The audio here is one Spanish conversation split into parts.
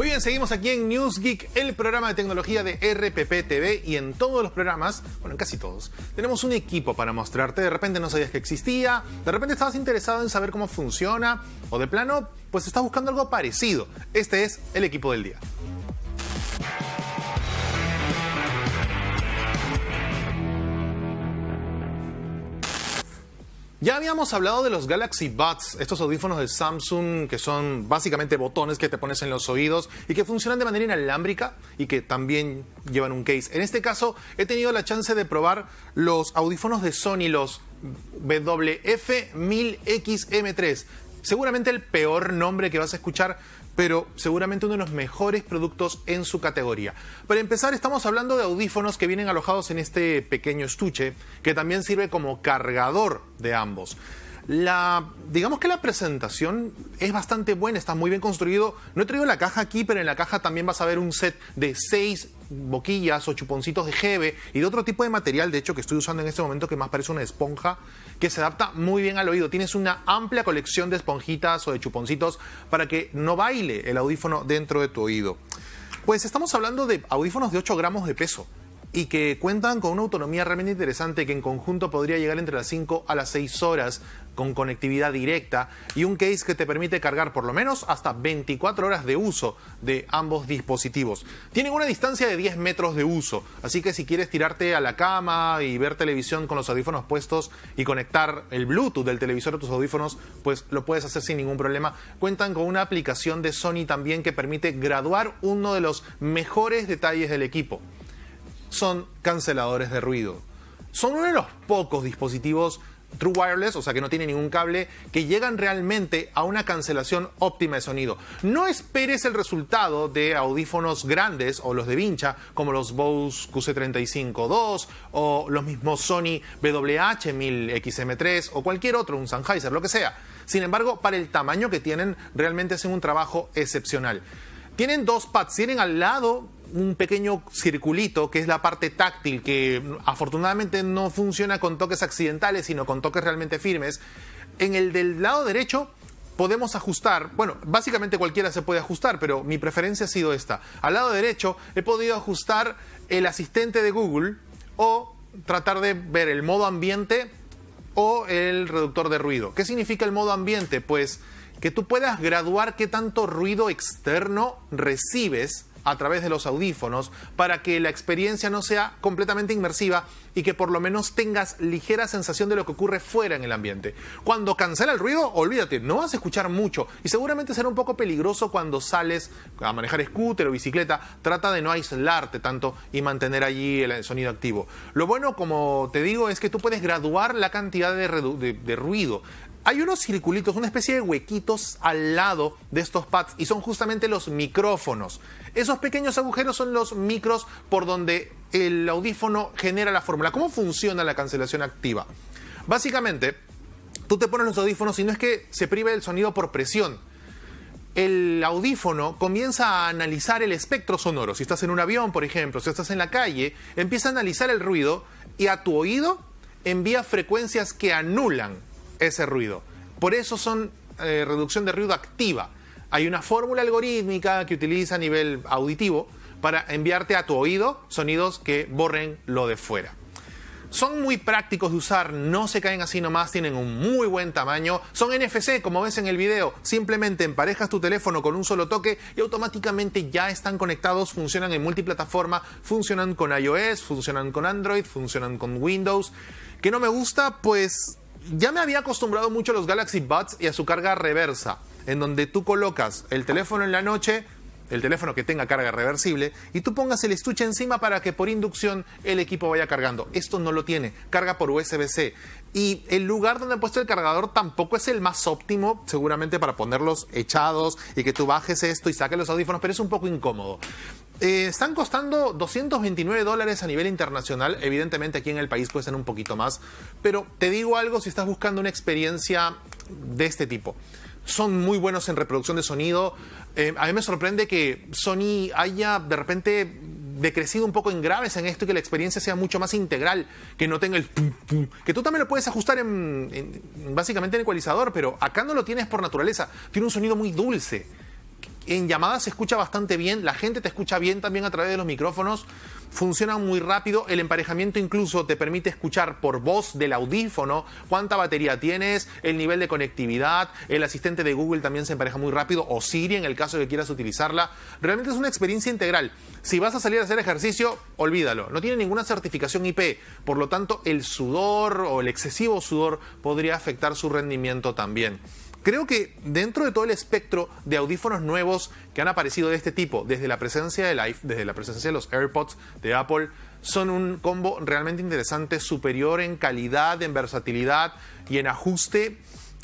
Muy bien, seguimos aquí en News Geek, el programa de tecnología de RPP TV y en todos los programas, bueno, en casi todos, tenemos un equipo para mostrarte. De repente no sabías que existía, de repente estabas interesado en saber cómo funciona o de plano, pues estás buscando algo parecido. Este es el equipo del día. Ya habíamos hablado de los Galaxy Buds, estos audífonos de Samsung que son básicamente botones que te pones en los oídos y que funcionan de manera inalámbrica y que también llevan un case. En este caso he tenido la chance de probar los audífonos de Sony, los WF1000XM3 seguramente el peor nombre que vas a escuchar, pero seguramente uno de los mejores productos en su categoría. Para empezar, estamos hablando de audífonos que vienen alojados en este pequeño estuche, que también sirve como cargador de ambos. La, digamos que la presentación es bastante buena, está muy bien construido. No he traído la caja aquí, pero en la caja también vas a ver un set de seis boquillas o chuponcitos de jeve y de otro tipo de material, de hecho, que estoy usando en este momento que más parece una esponja, que se adapta muy bien al oído. Tienes una amplia colección de esponjitas o de chuponcitos para que no baile el audífono dentro de tu oído. Pues estamos hablando de audífonos de 8 gramos de peso y que cuentan con una autonomía realmente interesante que en conjunto podría llegar entre las 5 a las 6 horas con conectividad directa y un case que te permite cargar por lo menos hasta 24 horas de uso de ambos dispositivos. Tienen una distancia de 10 metros de uso, así que si quieres tirarte a la cama y ver televisión con los audífonos puestos y conectar el Bluetooth del televisor a tus audífonos, pues lo puedes hacer sin ningún problema. Cuentan con una aplicación de Sony también que permite graduar uno de los mejores detalles del equipo son canceladores de ruido. Son uno de los pocos dispositivos True Wireless, o sea que no tiene ningún cable, que llegan realmente a una cancelación óptima de sonido. No esperes el resultado de audífonos grandes o los de vincha, como los Bose qc 35 II o los mismos Sony WH-1000XM3 o cualquier otro, un Sennheiser, lo que sea. Sin embargo, para el tamaño que tienen, realmente hacen un trabajo excepcional. Tienen dos pads, tienen al lado un pequeño circulito que es la parte táctil, que mm, afortunadamente no funciona con toques accidentales, sino con toques realmente firmes. En el del lado derecho podemos ajustar, bueno, básicamente cualquiera se puede ajustar, pero mi preferencia ha sido esta. Al lado derecho he podido ajustar el asistente de Google o tratar de ver el modo ambiente o el reductor de ruido. ¿Qué significa el modo ambiente? Pues que tú puedas graduar qué tanto ruido externo recibes a través de los audífonos para que la experiencia no sea completamente inmersiva y que por lo menos tengas ligera sensación de lo que ocurre fuera en el ambiente. Cuando cancela el ruido, olvídate, no vas a escuchar mucho y seguramente será un poco peligroso cuando sales a manejar scooter o bicicleta. Trata de no aislarte tanto y mantener allí el sonido activo. Lo bueno, como te digo, es que tú puedes graduar la cantidad de, de ruido hay unos circulitos, una especie de huequitos al lado de estos pads y son justamente los micrófonos. Esos pequeños agujeros son los micros por donde el audífono genera la fórmula. ¿Cómo funciona la cancelación activa? Básicamente, tú te pones los audífonos y no es que se prive el sonido por presión. El audífono comienza a analizar el espectro sonoro. Si estás en un avión, por ejemplo, si estás en la calle, empieza a analizar el ruido y a tu oído envía frecuencias que anulan ese ruido. Por eso son eh, reducción de ruido activa. Hay una fórmula algorítmica que utiliza a nivel auditivo para enviarte a tu oído sonidos que borren lo de fuera. Son muy prácticos de usar, no se caen así nomás, tienen un muy buen tamaño. Son NFC, como ves en el video. Simplemente emparejas tu teléfono con un solo toque y automáticamente ya están conectados, funcionan en multiplataforma, funcionan con iOS, funcionan con Android, funcionan con Windows. ¿Qué no me gusta? Pues ya me había acostumbrado mucho a los Galaxy Buds y a su carga reversa, en donde tú colocas el teléfono en la noche, el teléfono que tenga carga reversible, y tú pongas el estuche encima para que por inducción el equipo vaya cargando. Esto no lo tiene, carga por USB-C. Y el lugar donde he puesto el cargador tampoco es el más óptimo, seguramente para ponerlos echados y que tú bajes esto y saques los audífonos, pero es un poco incómodo. Eh, están costando 229 dólares a nivel internacional. Evidentemente aquí en el país cuestan un poquito más. Pero te digo algo si estás buscando una experiencia de este tipo. Son muy buenos en reproducción de sonido. Eh, a mí me sorprende que Sony haya de repente decrecido un poco en graves en esto y que la experiencia sea mucho más integral, que no tenga el que tú también lo puedes ajustar en, básicamente en ecualizador, pero acá no lo tienes por naturaleza. Tiene un sonido muy dulce en llamadas se escucha bastante bien, la gente te escucha bien también a través de los micrófonos, funciona muy rápido, el emparejamiento incluso te permite escuchar por voz del audífono cuánta batería tienes, el nivel de conectividad, el asistente de Google también se empareja muy rápido, o Siri en el caso de que quieras utilizarla. Realmente es una experiencia integral. Si vas a salir a hacer ejercicio, olvídalo, no tiene ninguna certificación IP, por lo tanto el sudor o el excesivo sudor podría afectar su rendimiento también. Creo que dentro de todo el espectro de audífonos nuevos que han aparecido de este tipo, desde la presencia de Life, desde la presencia de los AirPods de Apple, son un combo realmente interesante, superior en calidad, en versatilidad y en ajuste.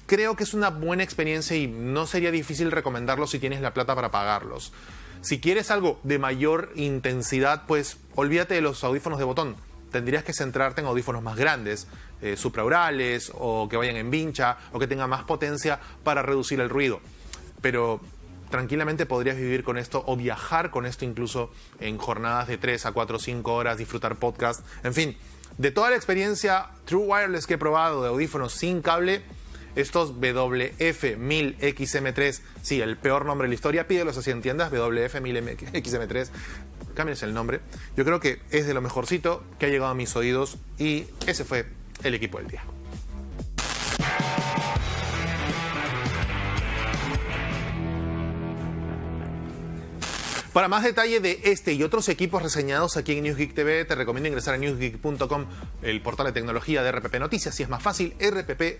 Creo que es una buena experiencia y no sería difícil recomendarlo si tienes la plata para pagarlos. Si quieres algo de mayor intensidad, pues olvídate de los audífonos de botón tendrías que centrarte en audífonos más grandes, eh, supraurales o que vayan en vincha o que tengan más potencia para reducir el ruido. Pero tranquilamente podrías vivir con esto o viajar con esto incluso en jornadas de 3 a 4 o 5 horas, disfrutar podcast, en fin. De toda la experiencia True Wireless que he probado de audífonos sin cable, estos WF1000XM3, sí, el peor nombre de la historia, pídelos así en tiendas, WF1000XM3, cámbiense el nombre. Yo creo que es de lo mejorcito que ha llegado a mis oídos y ese fue el equipo del día. Para más detalle de este y otros equipos reseñados aquí en NewsGeek TV, te recomiendo ingresar a newsgeek.com, el portal de tecnología de RPP Noticias, si es más fácil, RPP.